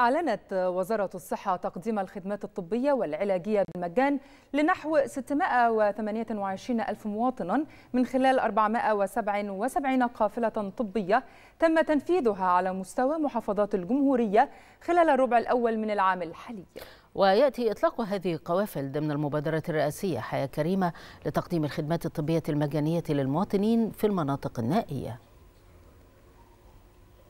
أعلنت وزارة الصحة تقديم الخدمات الطبية والعلاجية بالمجان لنحو 628 ألف مواطن من خلال 477 قافلة طبية تم تنفيذها على مستوى محافظات الجمهورية خلال الربع الأول من العام الحالي ويأتي إطلاق هذه القوافل ضمن المبادرة الرئاسية حياة كريمة لتقديم الخدمات الطبية المجانية للمواطنين في المناطق النائية